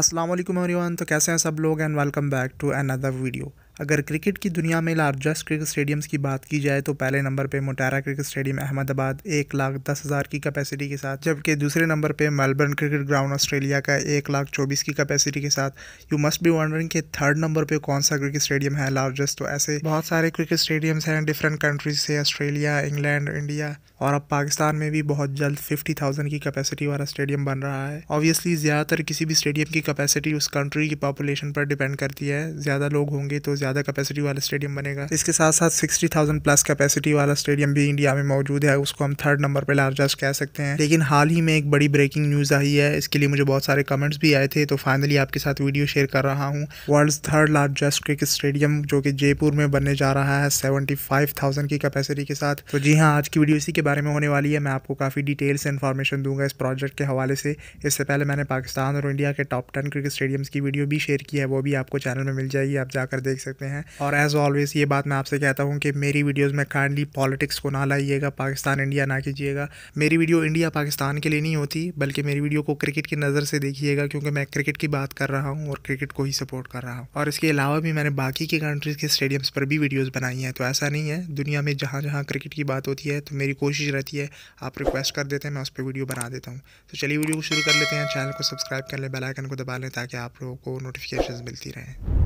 असलम वालेकुम तो कैसे हैं सब लोग and welcome back to another video अगर क्रिकेट की दुनिया में लार्जेस्ट क्रिकेट स्टेडियम्स की बात की जाए तो पहले नंबर पे मोटेरा क्रिकेट स्टेडियम अहमदाबाद एक लाख दस हज़ार की कैपेसिटी के साथ जबकि दूसरे नंबर पे मेलबर्न क्रिकेट ग्राउंड ऑस्ट्रेलिया का एक लाख चौबीस की कैपेसिटी के साथ यू मस्ट बी वंडरिंग कि थर्ड नंबर पे कौन सा क्रिकेट स्टेडियम है लार्जेस्ट तो ऐसे बहुत सारे क्रिकेट स्टेडियम्स हैं डिफरेंट कंट्रीज से ऑस्ट्रेलिया इंग्लैंड इंडिया और अब पाकिस्तान में भी बहुत जल्द फिफ्टी थाउजेंड की कैपेसिटी वाला स्टेडियम बन रहा है ऑब्वियसली ज़्यादातर किसी भी स्टेडियम की कैपेसिटी उस कंट्री की पॉपुलेशन पर डिपेंड करती है ज़्यादा लोग होंगे तो ज़्यादा ज़्यादा कैपेसिटी वाला स्टेडियम बनेगा इसके साथ साथ सिक्सटी थाउजेंड प्लस कैपेसिटी वाला स्टेडियम भी इंडिया में मौजूद है उसको हम थर्ड नंबर पर लार्जेस्ट कह सकते हैं लेकिन हाल ही में एक बड़ी ब्रेकिंग न्यूज़ आई है इसके लिए मुझे बहुत सारे कमेंट्स भी आए थे तो फाइनली आपके साथ वीडियो शेयर कर रहा हूँ world third largest cricket stadium जो कि जयपुर में बनने जा रहा है सेवेंटी फाइव थाउजेंड की कैपेसिटी के साथ तो जी हाँ आज की वीडियो इसी के बारे में होने वाली है मैं आपको काफ़ी डिटेल से इन्फॉर्मेशन दूंगा इस प्रोजेक्ट के हवाले से इससे पहले मैंने पाकिस्तान और इंडिया के टॉप टेन क्रिकेट स्टेडियम्स की वीडियो भी शेयर की है वो भी आपको चैनल में मिल जाएगी आप जाकर देख सकते सकते हैं और एज़ ऑलवेज़ ये बात मैं आपसे कहता हूँ कि मेरी वीडियोज़ में काइंडली पॉलिटिक्स को ना लाइएगा पाकिस्तान इंडिया ना कीजिएगा मेरी वीडियो इंडिया पाकिस्तान के लिए नहीं होती बल्कि मेरी वीडियो को क्रिकेट की नज़र से देखिएगा क्योंकि मैं क्रिकेट की बात कर रहा हूँ और क्रिकेट को ही सपोर्ट कर रहा हूँ और इसके अलावा भी मैंने बाकी के कंट्रीज़ के स्टेडियम्स पर भी वीडियोज़ बनाई हैं तो ऐसा नहीं है दुनिया में जहाँ जहाँ क्रिकेट की बात होती है तो मेरी कोशिश रहती है आप रिक्वेस्ट कर देते हैं मैं उस पर वीडियो बना देता हूँ तो चलिए वीडियो को शुरू कर लेते हैं चैनल को सब्सक्राइब कर लें बेलाइकन को दबा लें ताकि आप लोगों को नोटिफिकेशन मिलती रहें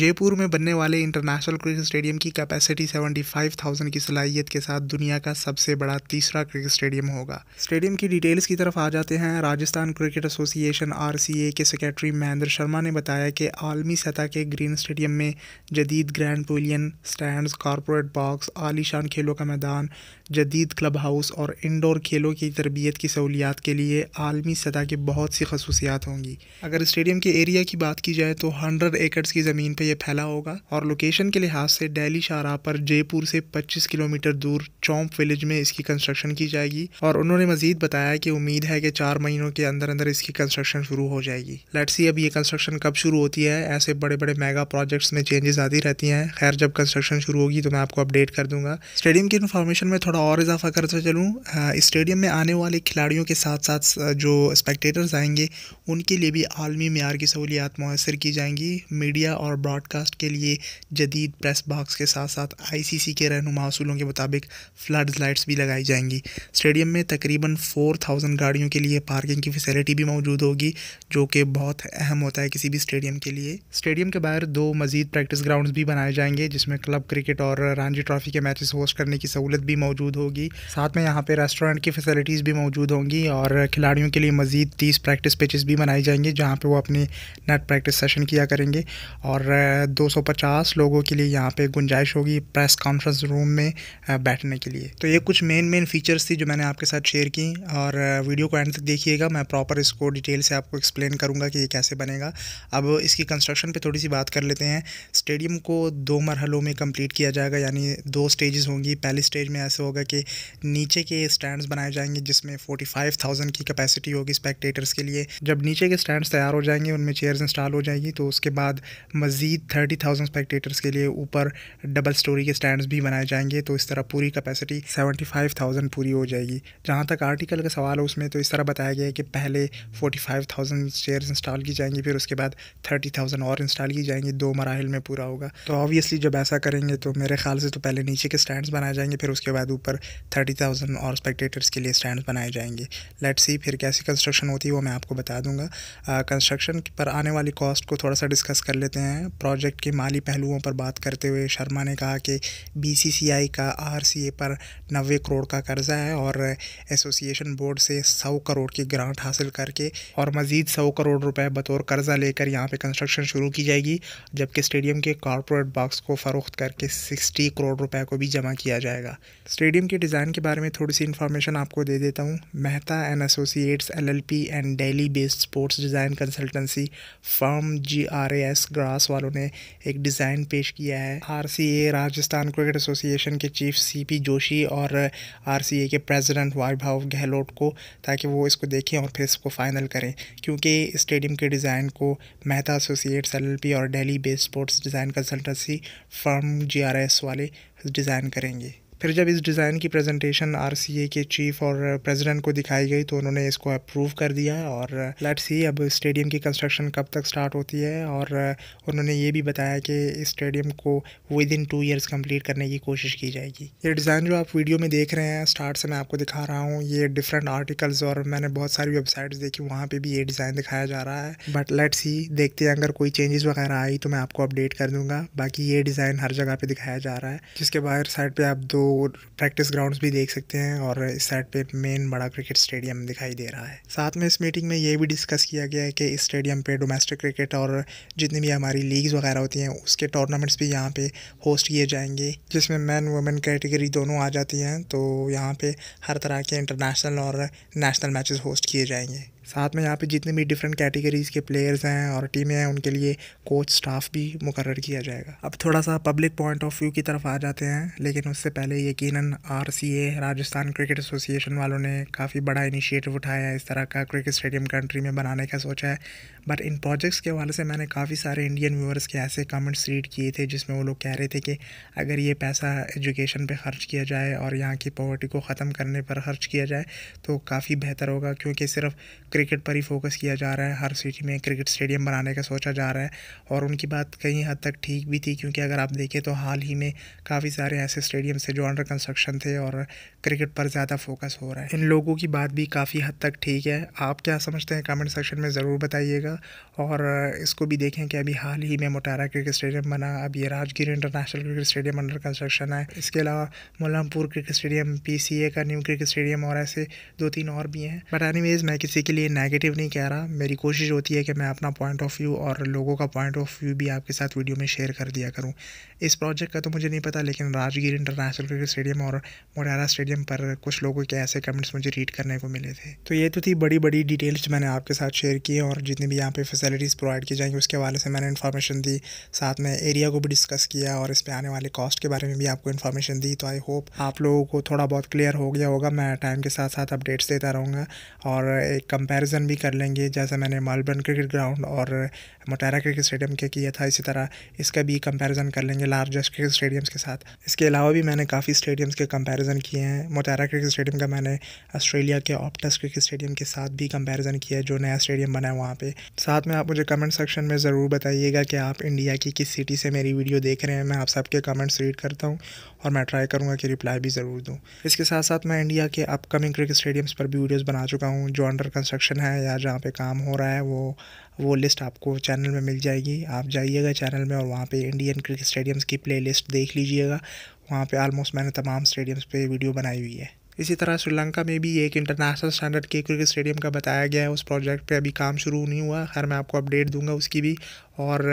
जयपुर में बनने वाले इंटरनेशनल क्रिकेट स्टेडियम की कैपेसिटी 75,000 की सलाहियत के साथ दुनिया का सबसे बड़ा तीसरा क्रिकेट स्टेडियम होगा स्टेडियम की डिटेल्स की तरफ आ जाते हैं राजस्थान क्रिकेट एसोसिएशन आर के सेक्रेटरी महेंद्र शर्मा ने बताया कि आलमी सतह के ग्रीन स्टेडियम में जदीद grand pavilion stand corporate box आलिशान खेलों का मैदान जदीद क्लब हाउस और इनडोर खेलों की तरबियत की सहूलियात के लिए आलमी सतह की बहुत सी खसूसियात होंगी अगर स्टेडियम के एरिया की बात की जाए तो हंड्रेड एकड़स की ज़मीन पर पे ये फैला होगा और लोकेशन के लिहाज से डेली शाहरा पर जयपुर से 25 किलोमीटर दूर चौंप विलेज में इसकी कंस्ट्रक्शन की जाएगी और उन्होंने मजीद बताया कि उम्मीद है कि चार महीनों के अंदर अंदर इसकी कंस्ट्रक्शन शुरू हो जाएगी लेट्सी अब ये कंस्ट्रक्शन कब शुरू होती है ऐसे बड़े बड़े मेगा प्रोजेक्ट्स में चेंजेस आती रहती हैं खैर जब कंस्ट्रक्शन शुरू होगी तो मैं आपको अपडेट कर दूंगा स्टेडियम की इन्फॉर्मेशन में थोड़ा और इजाफा करते चलूँ स्टेडियम में आने वाले खिलाड़ियों के साथ साथ जो स्पेक्टेटर्स आएंगे उनके लिए भी आलमी मैार की सहूलियात मैसर की जाएंगी मीडिया और ब्रॉडकास्ट के लिए जदीद प्रेस बॉक्स के साथ साथ आईसीसी के रहनुमा असूलों के मुताबिक फ्लड लाइट्स भी लगाई जाएंगी स्टेडियम में तकरीबन फोर थाउजेंड गाड़ियों के लिए पार्किंग की फैसिलिटी भी मौजूद होगी जो कि बहुत अहम होता है किसी भी स्टेडियम के लिए स्टेडियम के बाहर दो मज़ीद प्रैक्टिस ग्राउंड भी बनाए जाएंगे जिसमें क्लब क्रिकेट और रांझी ट्रॉफी के मैचेस होस्ट करने की सहूलत भी मौजूद होगी साथ में यहाँ पर रेस्टोरेंट की फैसिलिटीज़ भी मौजूद होंगी और खिलाड़ियों के लिए मज़ीद तीस प्रैक्टिस पिचेस भी बनाई जाएंगी जहाँ पर वो अपने नेट प्रैक्टिस सेशन किया करेंगे और 250 लोगों के लिए यहाँ पे गुंजाइश होगी प्रेस कॉन्फ्रेंस रूम में बैठने के लिए तो ये कुछ मेन मेन फीचर्स थी जो मैंने आपके साथ शेयर की और वीडियो को एंड तक देखिएगा मैं प्रॉपर इसको डिटेल से आपको एक्सप्लेन करूँगा कि ये कैसे बनेगा अब इसकी कंस्ट्रक्शन पर थोड़ी सी बात कर लेते हैं स्टेडियम को दो मरहलों में कम्प्लीट किया जाएगा यानी दो स्टेजेस होंगी पहली स्टेज में ऐसे होगा कि नीचे के स्टैंड्स बनाए जाएंगे जिसमें 45,000 की कैपेसिटी होगी स्पेक्टेटर्स के लिए जब नीचे के स्टैंड्स तैयार हो जाएंगे उनमें चेयर्स इंस्टॉल हो जाएंगी तो उसके बाद मज़ीद कि थर्टी थाउजेंड स्पेक्टेटर्स के लिए ऊपर डबल स्टोरी के स्टैंड भी बनाए जाएंगे तो इस तरह पूरी कैपेसिटी सेवेंटी फाइव थाउजेंड पूरी हो जाएगी जहाँ तक आर्टिकल का सवाल है उसमें तो इस तरह बताया गया है कि पहले forty five thousand chair install की जाएंगी फिर उसके बाद थर्टी थाउजेंड और इंस्टॉल की जाएंगी दो मराहल में पूरा होगा तो ऑब्वियसली जब ऐसा करेंगे तो मेरे ख्याल से तो पहले नीचे के स्टैंड बनाए जाएंगे फिर उसके बाद ऊपर थर्टी थाउजेंड और स्पेक्टेटर्स के लिए स्टैंड बनाए जाएंगे लेट सी फिर कैसी कंस्ट्रक्शन होती है वो मैं आपको बता दूंगा कंस्ट्रक्शन पर आने वाली कॉस्ट को थोड़ा सा डिस्कस कर लेते हैं प्रोजेक्ट के माली पहलुओं पर बात करते हुए शर्मा ने कहा कि बीसीसीआई का आरसीए पर नब्बे करोड़ का कर्जा है और एसोसिएशन बोर्ड से सौ करोड़ की ग्रांट हासिल करके और मज़ीद सौ करोड़ रुपए बतौर कर्जा लेकर यहाँ पे कंस्ट्रक्शन शुरू की जाएगी जबकि स्टेडियम के कॉरपोरेट बॉक्स को फ़रोख्त करके सिक्सटी करोड़ रुपए को भी जमा किया जाएगा स्टेडियम के डिज़ाइन के बारे में थोड़ी सी इन्फॉर्मेशन आपको दे देता हूँ Mehta and associates L and Delhi based sports design consultancy firm G R A S grass वाला वालों ने एक डिज़ाइन पेश किया है आरसीए राजस्थान क्रिकेट एसोसिएशन के चीफ सीपी जोशी और आरसीए के प्रेसिडेंट वैभव गहलोत को ताकि वो इसको देखें और फिर इसको फाइनल करें क्योंकि स्टेडियम के डिज़ाइन को मेहता एसोसिएट्स एल और Delhi based sports design consultancy firm G वाले डिज़ाइन करेंगे फिर जब इस डिज़ाइन की प्रेजेंटेशन आर के चीफ और प्रेजिडेंट को दिखाई गई तो उन्होंने इसको अप्रूव कर दिया और लेट सी अब स्टेडियम की कंस्ट्रक्शन कब तक स्टार्ट होती है और उन्होंने ये भी बताया कि इस स्टेडियम को within two years complete करने की कोशिश की जाएगी ये डिज़ाइन जो आप वीडियो में देख रहे हैं स्टार्ट से मैं आपको दिखा रहा हूँ ये डिफरेंट आर्टिकल्स और मैंने बहुत सारी वेबसाइट्स देखी वहाँ पर भी ये डिज़ाइन दिखाया जा रहा है बट लेट सी देखते हैं अगर कोई चेंजेस वगैरह आई तो मैं आपको अपडेट कर दूंगा बाकी ये डिज़ाइन हर जगह पर दिखाया जा रहा है जिसके बाहर साइड पर आप दो प्रैक्टिस ग्राउंड्स भी देख सकते हैं और इस साइड पे मेन बड़ा क्रिकेट स्टेडियम दिखाई दे रहा है साथ में इस मीटिंग में ये भी डिस्कस किया गया है कि इस स्टेडियम पे डोमेस्टिक क्रिकेट और जितनी भी हमारी लीग्स वगैरह होती हैं उसके टूर्नामेंट्स भी यहाँ पे होस्ट किए जाएंगे जिसमें मैन वुमेन कैटेगरी दोनों आ जाती हैं तो यहाँ पर हर तरह के इंटरनेशनल और नेशनल मैचेज़ होस्ट किए जाएंगे साथ में यहाँ पे जितने भी डिफरेंट कैटेगरीज़ के प्लेयर्स हैं और टीमें हैं उनके लिए कोच स्टाफ भी मुकर किया जाएगा अब थोड़ा सा पब्लिक पॉइंट ऑफ व्यू की तरफ आ जाते हैं लेकिन उससे पहले यकीनन आरसीए राजस्थान क्रिकेट एसोसिएशन वालों ने काफ़ी बड़ा इनिशिएटिव उठाया है इस तरह का क्रिकेट स्टेडियम कंट्री में बनाने का सोचा है बट इन प्रोजेक्ट्स के हवाले से मैंने काफ़ी सारे इंडियन व्यूअर्स के ऐसे कमेंट्स रीड किए थे जिसमें वो लोग कह रहे थे कि अगर ये पैसा एजुकेशन पर खर्च किया जाए और यहाँ की पॉवर्टी को ख़त्म करने पर खर्च किया जाए तो काफ़ी बेहतर होगा क्योंकि सिर्फ क्रिकेट पर ही फोकस किया जा रहा है हर सिटी में क्रिकेट स्टेडियम बनाने का सोचा जा रहा है और उनकी बात कहीं हद तक ठीक भी थी क्योंकि अगर आप देखें तो हाल ही में काफ़ी सारे ऐसे स्टेडियम थे जो अंडर कंस्ट्रक्शन थे और क्रिकेट पर ज़्यादा फोकस हो रहा है इन लोगों की बात भी काफ़ी हद तक ठीक है आप क्या समझते हैं कमेंट सेक्शन में ज़रूर बताइएगा और इसको भी देखें कि अभी हाल ही में मोटारा क्रिकेट स्टेडियम बना अब ये Rajgir international cricket stadium under construction है इसके अलावा मुलामपुर क्रिकेट स्टेडियम पी का न्यू क्रिकेट स्टेडियम और ऐसे दो तीन और भी हैं बट एनी मैं किसी के लिए लिए नेगेटिव नहीं कह रहा मेरी कोशिश होती है कि मैं अपना पॉइंट ऑफ व्यू और लोगों का पॉइंट ऑफ व्यू भी आपके साथ वीडियो में शेयर कर दिया करूँ इस प्रोजेक्ट का तो मुझे नहीं पता लेकिन राजगीर इंटरनेशनल क्रिकेट स्टेडियम और मोरारा स्टेडियम पर कुछ लोगों के ऐसे कमेंट्स मुझे रीड करने को मिले थे तो ये तो थी बड़ी बड़ी डिटेल्स मैंने आपके साथ शेयर किए और जितनी भी यहाँ पर फैसिलिटीज़ प्रोवाइड की जाएंगी उसके हवाले से मैंने इन्फॉर्मेशन दी साथ में एरिया को भी डिस्कस किया और इस पर आने वाले कॉस्ट के बारे में भी आपको इन्फॉर्मेशन दी तो आई होप आप लोगों को थोड़ा बहुत क्लियर हो गया होगा मैं टाइम के साथ साथ अपडेट्स देता रहूँगा और एक कंपेयर कंपैरिजन भी कर लेंगे जैसे मैंने मालबर्न क्रिकेट ग्राउंड और मोटेरा क्रिकेट स्टेडियम के किया था इसी तरह इसका भी कंपैरिजन कर लेंगे लार्जेस्ट क्रिकेट स्टेडियम्स के साथ इसके अलावा भी मैंने काफ़ी स्टेडियम्स के कंपैरिजन किए हैं मोटेरा क्रिकेट स्टेडियम का मैंने ऑस्ट्रेलिया के ऑप्टस क्रिकेट स्टेडियम के साथ भी कंपेरिजन किया है जो नया स्टेडियम बना है वहाँ पर साथ में आप मुझे कमेंट सेक्शन में ज़रूर बताइएगा कि आप इंडिया की किस सिटी से मेरी वीडियो देख रहे हैं मैं आप सबके कमेंट्स रीड करता हूँ और मैं ट्राई करूँगा कि रिप्लाई भी ज़रूर दूँ इसके साथ साथ मैं इंडिया के अपकमिंग क्रिकेट स्टेडियम्स पर भी वीडियोज़ बना चुका हूँ जो अंडर कंस्ट्रक्शन कंस्ट्रक्शन है या जहाँ पे काम हो रहा है वो वो लिस्ट आपको चैनल में मिल जाएगी आप जाइएगा चैनल में और वहाँ पे इंडियन क्रिकेट स्टेडियम्स की प्लेलिस्ट देख लीजिएगा वहाँ पे ऑलमोस्ट मैंने तमाम स्टेडियम्स पे वीडियो बनाई हुई है इसी तरह श्रीलंका में भी एक इंटरनेशनल स्टैंडर्ड के क्रिकेट स्टेडियम का बताया गया है उस प्रोजेक्ट पे अभी काम शुरू नहीं हुआ खैर मैं आपको अपडेट दूंगा उसकी भी और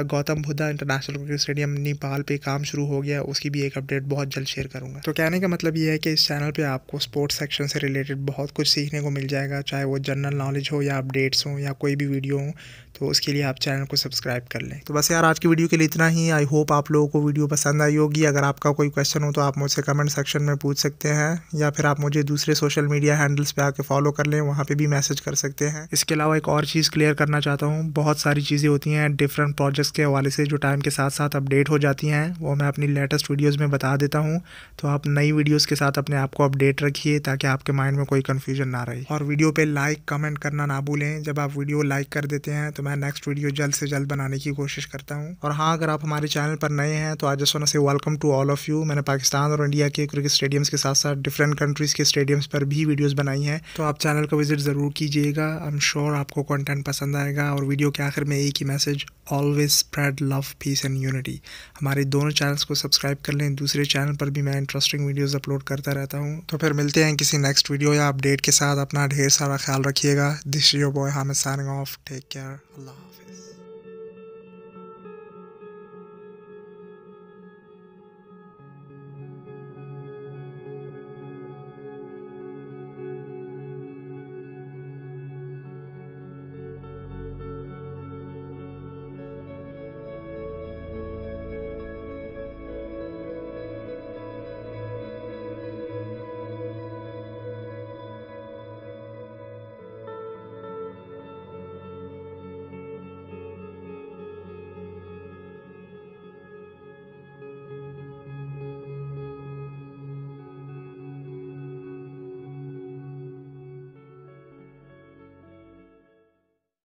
Gautam Buddha international cricket stadium Nepal पे काम शुरू हो गया उसकी भी एक अपडेट बहुत जल्द शेयर करूंगा तो कहने का मतलब ये है कि इस चैनल पर आपको स्पोर्ट्स सेक्शन से रिलेटेड बहुत कुछ सीखने को मिल जाएगा चाहे वो जनरल नॉलेज हो या अपडेट्स हो या कोई भी वीडियो हो तो उसके लिए आप चैनल को सब्सक्राइब कर लें तो बस यार आज की वीडियो के लिए इतना ही आई होप आप लोगों को वीडियो पसंद आई होगी अगर आपका कोई क्वेश्चन हो तो आप मुझसे कमेंट सेक्शन में पूछ सकते हैं या फिर आप मुझे दूसरे सोशल मीडिया हैंडल्स पे आके फॉलो कर लें वहाँ पे भी मैसेज कर सकते हैं इसके अलावा एक और चीज़ क्लियर करना चाहता हूँ बहुत सारी चीज़ें होती हैं डिफरेंट प्रोजेक्ट लेटेस्ट के हवाले से जो टाइम के साथ साथ अपडेट हो जाती हैं वो मैं अपनी लेटेस्ट वीडियोस में बता देता हूँ तो आप नई वीडियोस के साथ अपने आप को अपडेट रखिए ताकि आपके माइंड में कोई कन्फ्यूजन ना रहे और वीडियो पर लाइक कमेंट करना ना भूलें जब आप वीडियो लाइक कर देते हैं तो मैं नेक्स्ट वीडियो जल्द से जल्द बनाने की कोशिश करता हूँ और हाँ अगर आप हमारे चैनल पर नए हैं तो आज सोना से welcome to all of you मैंने पाकिस्तान और इंडिया के क्रिकेट स्टेडियम्स के साथ साथ डिफरेंट कंट्रीज़ के स्टेडियम्स पर भी वीडियोज़ बनाई हैं तो आप चैनल को विजिट ज़रूर कीजिएगा आई एम श्योर आपको कॉन्टेंट पसंद आएगा और वीडियो के आखिर में एक ही message always spread love peace and unity हमारे दोनों चैनल्स को सब्सक्राइब कर लें दूसरे चैनल पर भी मैं इंटरेस्टिंग वीडियोज़ अपलोड करता रहता हूँ तो फिर मिलते हैं किसी नेक्स्ट वीडियो या अपडेट के साथ अपना ढेर सारा ख्याल रखिएगा this your boy Hamid signing off take care Allah